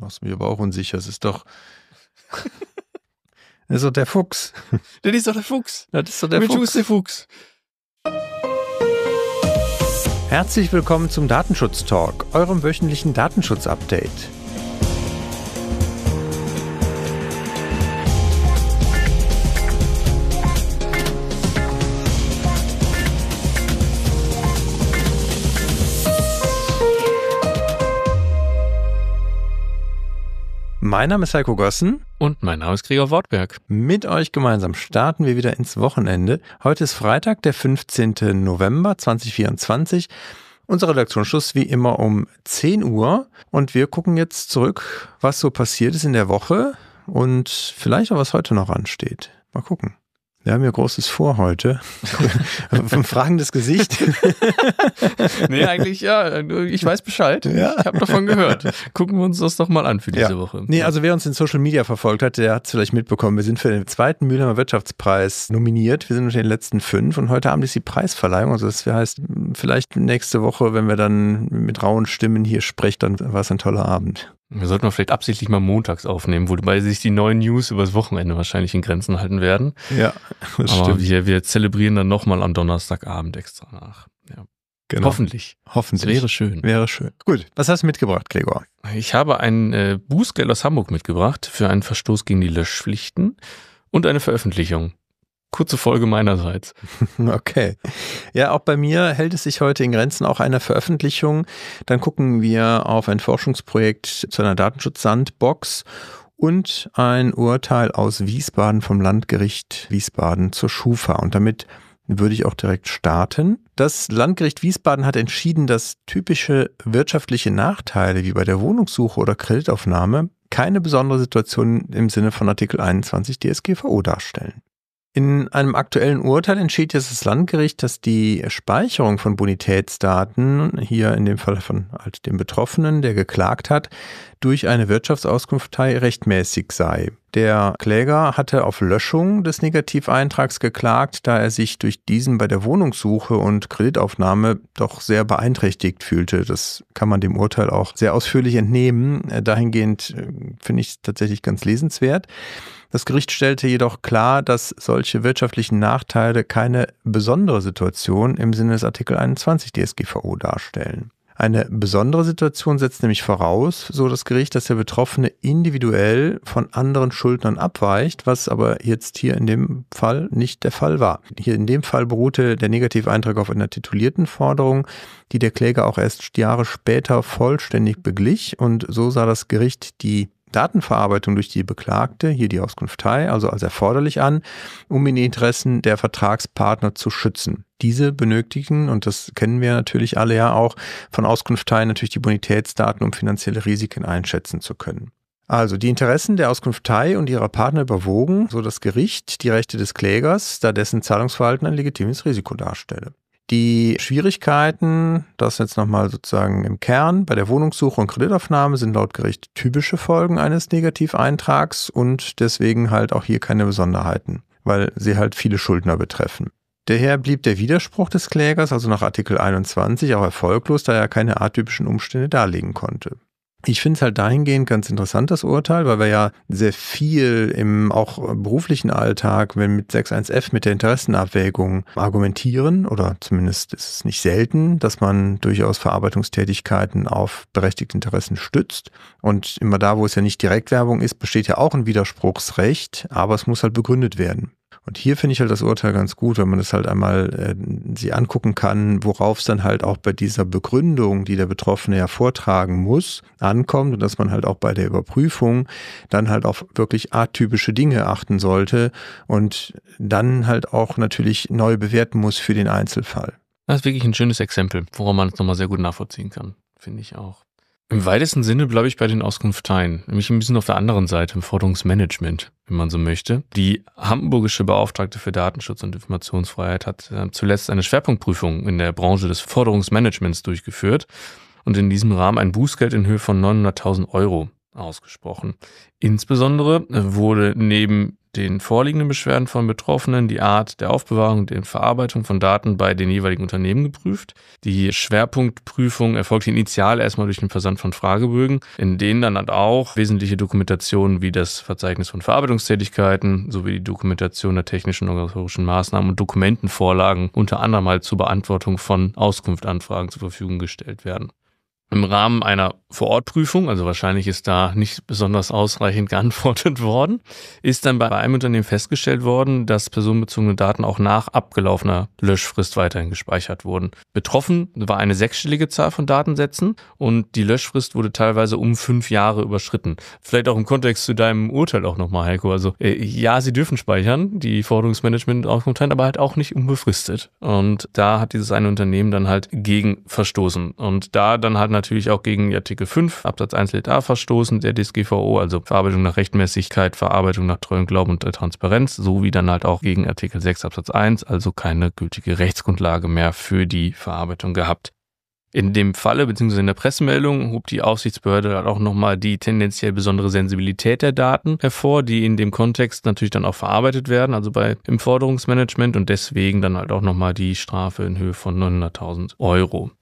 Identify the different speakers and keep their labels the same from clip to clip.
Speaker 1: machst mich aber auch unsicher. Es ist doch. das also ist doch der Fuchs. Das ist doch der Fuchs. Das ist doch der Fuchs. Ist Der Fuchs. Herzlich willkommen zum Datenschutz Talk, eurem wöchentlichen Datenschutz-Update. Mein Name ist Heiko Gossen. Und mein Name ist Gregor Wortberg. Mit euch gemeinsam starten wir wieder ins Wochenende. Heute ist Freitag, der 15. November 2024. Unser Redaktionsschluss wie immer um 10 Uhr. Und wir gucken jetzt zurück, was so passiert ist in der Woche und vielleicht auch was heute noch ansteht. Mal gucken. Wir haben ja Großes vor heute. Ein fragendes Gesicht. nee, eigentlich ja. Ich weiß Bescheid. Ja. Ich habe davon gehört.
Speaker 2: Gucken wir uns das doch mal an für diese ja. Woche. Nee,
Speaker 1: also wer uns in Social Media verfolgt hat, der hat es vielleicht mitbekommen. Wir sind für den zweiten Mühlheimer Wirtschaftspreis nominiert. Wir sind unter den letzten fünf und heute Abend ist die Preisverleihung. Also das heißt, vielleicht nächste Woche, wenn wir dann mit rauen Stimmen hier sprechen, dann war es ein toller Abend.
Speaker 2: Wir sollten wir vielleicht absichtlich mal montags aufnehmen, wobei sich die neuen News übers Wochenende wahrscheinlich in Grenzen halten werden.
Speaker 1: Ja, das Aber stimmt.
Speaker 2: Wir, wir zelebrieren dann nochmal am Donnerstagabend extra nach. Ja.
Speaker 1: Genau. Hoffentlich. Hoffentlich. Wäre schön. Wäre schön. Gut. Was hast du mitgebracht, Gregor?
Speaker 2: Ich habe ein äh, Bußgeld aus Hamburg mitgebracht für einen Verstoß gegen die Löschpflichten und eine Veröffentlichung
Speaker 1: kurze Folge meinerseits. Okay. Ja, auch bei mir hält es sich heute in Grenzen auch einer Veröffentlichung. Dann gucken wir auf ein Forschungsprojekt zu einer Datenschutz-Sandbox und ein Urteil aus Wiesbaden vom Landgericht Wiesbaden zur Schufa. Und damit würde ich auch direkt starten. Das Landgericht Wiesbaden hat entschieden, dass typische wirtschaftliche Nachteile wie bei der Wohnungssuche oder Kreditaufnahme keine besondere Situation im Sinne von Artikel 21 DSGVO darstellen. In einem aktuellen Urteil entschied jetzt das Landgericht, dass die Speicherung von Bonitätsdaten, hier in dem Fall von halt dem Betroffenen, der geklagt hat, durch eine Wirtschaftsauskunftei rechtmäßig sei. Der Kläger hatte auf Löschung des Negativeintrags geklagt, da er sich durch diesen bei der Wohnungssuche und Kreditaufnahme doch sehr beeinträchtigt fühlte. Das kann man dem Urteil auch sehr ausführlich entnehmen. Äh, dahingehend äh, finde ich es tatsächlich ganz lesenswert. Das Gericht stellte jedoch klar, dass solche wirtschaftlichen Nachteile keine besondere Situation im Sinne des Artikel 21 DSGVO darstellen. Eine besondere Situation setzt nämlich voraus, so das Gericht, dass der Betroffene individuell von anderen Schuldnern abweicht, was aber jetzt hier in dem Fall nicht der Fall war. Hier in dem Fall beruhte der Negativeintrag auf einer titulierten Forderung, die der Kläger auch erst Jahre später vollständig beglich und so sah das Gericht die Datenverarbeitung durch die Beklagte, hier die Auskunftei, also als erforderlich an, um in die Interessen der Vertragspartner zu schützen. Diese benötigen, und das kennen wir natürlich alle ja auch, von Auskunfteien natürlich die Bonitätsdaten, um finanzielle Risiken einschätzen zu können. Also die Interessen der Auskunftei und ihrer Partner überwogen, so das Gericht die Rechte des Klägers, da dessen Zahlungsverhalten ein legitimes Risiko darstelle. Die Schwierigkeiten, das jetzt nochmal sozusagen im Kern, bei der Wohnungssuche und Kreditaufnahme sind laut Gericht typische Folgen eines Negativeintrags und deswegen halt auch hier keine Besonderheiten, weil sie halt viele Schuldner betreffen. Daher blieb der Widerspruch des Klägers, also nach Artikel 21, auch erfolglos, da er keine atypischen Umstände darlegen konnte. Ich finde es halt dahingehend ganz interessant, das Urteil, weil wir ja sehr viel im auch beruflichen Alltag wenn mit 6.1f, mit der Interessenabwägung argumentieren oder zumindest ist es nicht selten, dass man durchaus Verarbeitungstätigkeiten auf berechtigte Interessen stützt. Und immer da, wo es ja nicht Direktwerbung ist, besteht ja auch ein Widerspruchsrecht, aber es muss halt begründet werden. Und hier finde ich halt das Urteil ganz gut, wenn man es halt einmal äh, sich angucken kann, worauf es dann halt auch bei dieser Begründung, die der Betroffene ja vortragen muss, ankommt und dass man halt auch bei der Überprüfung dann halt auf wirklich atypische Dinge achten sollte und dann halt auch natürlich neu bewerten muss für den Einzelfall.
Speaker 2: Das ist wirklich ein schönes Exempel, woran man es nochmal sehr gut nachvollziehen kann, finde ich auch. Im weitesten Sinne bleibe ich bei den Auskunfteien, nämlich ein bisschen auf der anderen Seite, im Forderungsmanagement, wenn man so möchte. Die hamburgische Beauftragte für Datenschutz und Informationsfreiheit hat äh, zuletzt eine Schwerpunktprüfung in der Branche des Forderungsmanagements durchgeführt und in diesem Rahmen ein Bußgeld in Höhe von 900.000 Euro ausgesprochen. Insbesondere äh, wurde neben den vorliegenden Beschwerden von Betroffenen die Art der Aufbewahrung und der Verarbeitung von Daten bei den jeweiligen Unternehmen geprüft. Die Schwerpunktprüfung erfolgte initial erstmal durch den Versand von Fragebögen, in denen dann halt auch wesentliche Dokumentationen wie das Verzeichnis von Verarbeitungstätigkeiten sowie die Dokumentation der technischen und organisatorischen Maßnahmen und Dokumentenvorlagen unter anderem halt zur Beantwortung von Auskunftanfragen zur Verfügung gestellt werden im Rahmen einer Vorortprüfung, also wahrscheinlich ist da nicht besonders ausreichend geantwortet worden, ist dann bei einem Unternehmen festgestellt worden, dass personenbezogene Daten auch nach abgelaufener Löschfrist weiterhin gespeichert wurden. Betroffen war eine sechsstellige Zahl von Datensätzen und die Löschfrist wurde teilweise um fünf Jahre überschritten. Vielleicht auch im Kontext zu deinem Urteil auch nochmal, Heiko. Also äh, ja, sie dürfen speichern, die Forderungsmanagement aufkommt, aber halt auch nicht unbefristet. Und da hat dieses eine Unternehmen dann halt gegen verstoßen. Und da dann halt natürlich natürlich auch gegen Artikel 5 Absatz 1 Lit A verstoßen, der DSGVO, also Verarbeitung nach Rechtmäßigkeit, Verarbeitung nach Treu und Glauben und Transparenz, sowie dann halt auch gegen Artikel 6 Absatz 1, also keine gültige Rechtsgrundlage mehr für die Verarbeitung gehabt. In dem Falle bzw. in der Pressemeldung hob die Aufsichtsbehörde dann auch nochmal die tendenziell besondere Sensibilität der Daten hervor, die in dem Kontext natürlich dann auch verarbeitet werden, also bei im Forderungsmanagement und deswegen dann halt auch nochmal die Strafe in Höhe von 900.000 Euro.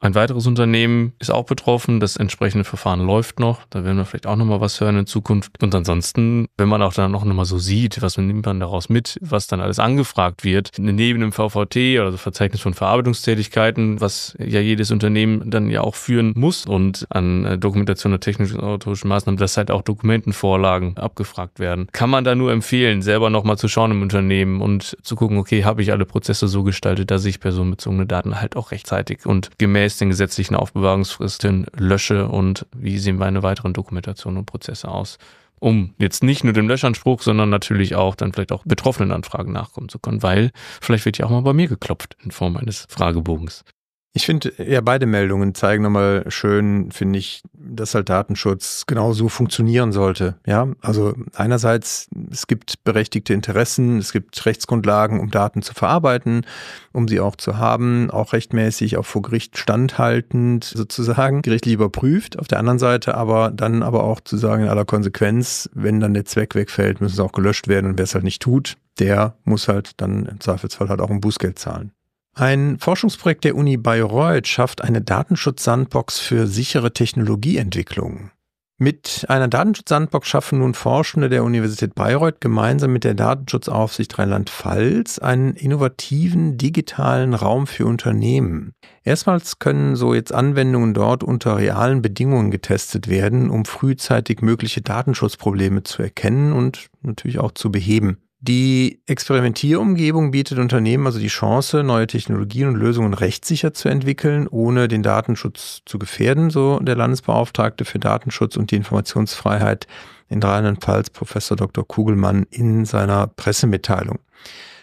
Speaker 2: Ein weiteres Unternehmen ist auch betroffen. Das entsprechende Verfahren läuft noch. Da werden wir vielleicht auch nochmal was hören in Zukunft. Und ansonsten, wenn man auch dann noch nochmal so sieht, was nimmt man daraus mit, was dann alles angefragt wird, neben dem VVT oder so also Verzeichnis von Verarbeitungstätigkeiten, was ja jedes Unternehmen dann ja auch führen muss und an äh, Dokumentation der technischen und autorischen Maßnahmen, dass halt auch Dokumentenvorlagen abgefragt werden. Kann man da nur empfehlen, selber nochmal zu schauen im Unternehmen und zu gucken, okay, habe ich alle Prozesse so gestaltet, dass ich personenbezogene Daten halt auch rechtzeitig und gemäß gemäß den gesetzlichen Aufbewahrungsfristen lösche und wie sehen meine weiteren Dokumentationen und Prozesse aus, um jetzt nicht nur dem Löschanspruch, sondern natürlich auch dann vielleicht auch betroffenen
Speaker 1: Anfragen nachkommen zu können, weil vielleicht wird ja auch mal bei mir geklopft in Form eines Fragebogens. Ich finde, ja, beide Meldungen zeigen nochmal schön, finde ich, dass halt Datenschutz genauso funktionieren sollte. Ja, also einerseits, es gibt berechtigte Interessen, es gibt Rechtsgrundlagen, um Daten zu verarbeiten, um sie auch zu haben, auch rechtmäßig, auch vor Gericht standhaltend sozusagen, gerichtlich überprüft. Auf der anderen Seite aber dann aber auch zu sagen, in aller Konsequenz, wenn dann der Zweck wegfällt, müssen sie auch gelöscht werden und wer es halt nicht tut, der muss halt dann im Zweifelsfall halt auch ein Bußgeld zahlen. Ein Forschungsprojekt der Uni Bayreuth schafft eine Datenschutz-Sandbox für sichere Technologieentwicklung. Mit einer Datenschutz-Sandbox schaffen nun Forschende der Universität Bayreuth gemeinsam mit der Datenschutzaufsicht Rheinland-Pfalz einen innovativen digitalen Raum für Unternehmen. Erstmals können so jetzt Anwendungen dort unter realen Bedingungen getestet werden, um frühzeitig mögliche Datenschutzprobleme zu erkennen und natürlich auch zu beheben. Die Experimentierumgebung bietet Unternehmen also die Chance, neue Technologien und Lösungen rechtssicher zu entwickeln, ohne den Datenschutz zu gefährden, so der Landesbeauftragte für Datenschutz und die Informationsfreiheit in Rheinland-Pfalz, Professor Dr. Kugelmann, in seiner Pressemitteilung.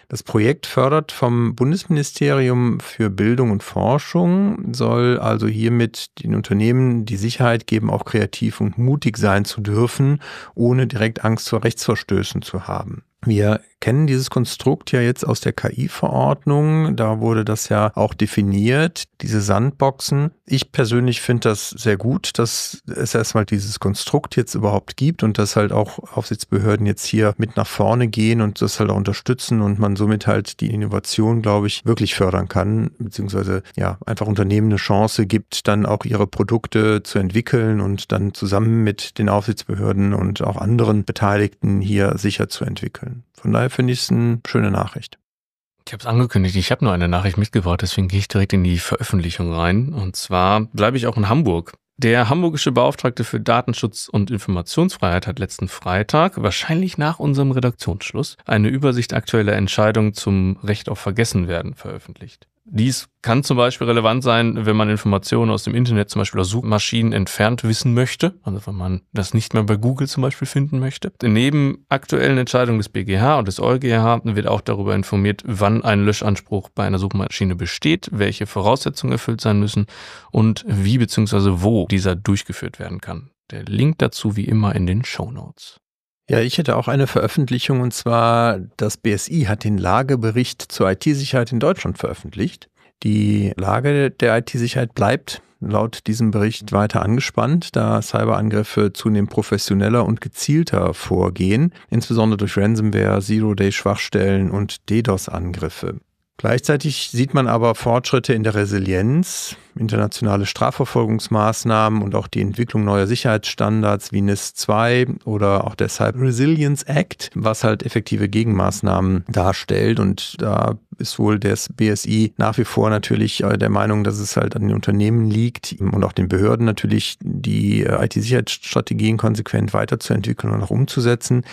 Speaker 1: Das Projekt fördert vom Bundesministerium für Bildung und Forschung, soll also hiermit den Unternehmen die Sicherheit geben, auch kreativ und mutig sein zu dürfen, ohne direkt Angst vor Rechtsverstößen zu haben. Wir kennen dieses Konstrukt ja jetzt aus der KI-Verordnung. Da wurde das ja auch definiert, diese Sandboxen. Ich persönlich finde das sehr gut, dass es erstmal dieses Konstrukt jetzt überhaupt gibt und dass halt auch Aufsichtsbehörden jetzt hier mit nach vorne gehen und das halt auch unterstützen und man somit halt die Innovation, glaube ich, wirklich fördern kann, beziehungsweise ja, einfach Unternehmen eine Chance gibt, dann auch ihre Produkte zu entwickeln und dann zusammen mit den Aufsichtsbehörden und auch anderen Beteiligten hier sicher zu entwickeln. Von daher finde ich es eine schöne Nachricht.
Speaker 2: Ich habe es angekündigt, ich habe nur eine Nachricht mitgebracht, deswegen gehe ich direkt in die Veröffentlichung rein. Und zwar bleibe ich auch in Hamburg. Der hamburgische Beauftragte für Datenschutz und Informationsfreiheit hat letzten Freitag, wahrscheinlich nach unserem Redaktionsschluss, eine Übersicht aktueller Entscheidungen zum Recht auf Vergessenwerden veröffentlicht. Dies kann zum Beispiel relevant sein, wenn man Informationen aus dem Internet, zum Beispiel aus Suchmaschinen, entfernt wissen möchte, also wenn man das nicht mehr bei Google zum Beispiel finden möchte. Neben aktuellen Entscheidungen des BGH und des EuGH wird auch darüber informiert, wann ein Löschanspruch bei einer Suchmaschine besteht, welche Voraussetzungen erfüllt sein müssen und wie bzw. wo dieser durchgeführt werden kann. Der Link dazu wie immer in den Show Notes.
Speaker 1: Ja, ich hätte auch eine Veröffentlichung und zwar das BSI hat den Lagebericht zur IT-Sicherheit in Deutschland veröffentlicht. Die Lage der IT-Sicherheit bleibt laut diesem Bericht weiter angespannt, da Cyberangriffe zunehmend professioneller und gezielter vorgehen, insbesondere durch Ransomware, Zero-Day-Schwachstellen und DDoS-Angriffe. Gleichzeitig sieht man aber Fortschritte in der Resilienz, internationale Strafverfolgungsmaßnahmen und auch die Entwicklung neuer Sicherheitsstandards wie NIS II oder auch deshalb Resilience Act, was halt effektive Gegenmaßnahmen darstellt. Und da ist wohl das BSI nach wie vor natürlich äh, der Meinung, dass es halt an den Unternehmen liegt und auch den Behörden natürlich, die äh, IT-Sicherheitsstrategien konsequent weiterzuentwickeln und auch umzusetzen.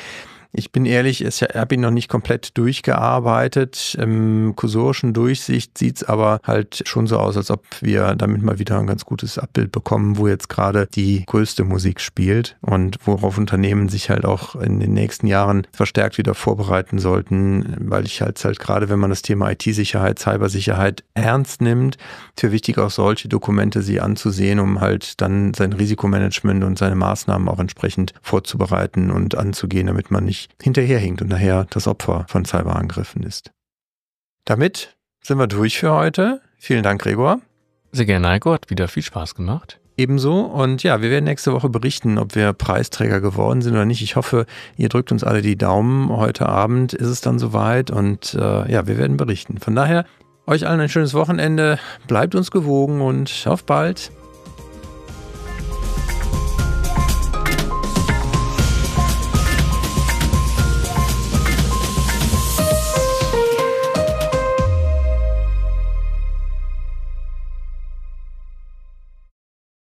Speaker 1: Ich bin ehrlich, ich habe ihn noch nicht komplett durchgearbeitet. Im kursorischen Durchsicht sieht es aber halt schon so aus, als ob wir damit mal wieder ein ganz gutes Abbild bekommen, wo jetzt gerade die größte Musik spielt und worauf Unternehmen sich halt auch in den nächsten Jahren verstärkt wieder vorbereiten sollten, weil ich halt halt gerade, wenn man das Thema IT-Sicherheit, Cybersicherheit ernst nimmt, für wichtig auch solche Dokumente sie anzusehen, um halt dann sein Risikomanagement und seine Maßnahmen auch entsprechend vorzubereiten und anzugehen, damit man nicht hinterherhinkt und nachher das Opfer von Cyberangriffen ist. Damit sind wir durch für heute. Vielen Dank, Gregor. Sehr gerne, Heiko. Hat wieder viel Spaß gemacht. Ebenso. Und ja, wir werden nächste Woche berichten, ob wir Preisträger geworden sind oder nicht. Ich hoffe, ihr drückt uns alle die Daumen. Heute Abend ist es dann soweit und äh, ja, wir werden berichten. Von daher, euch allen ein schönes Wochenende. Bleibt uns gewogen und auf bald.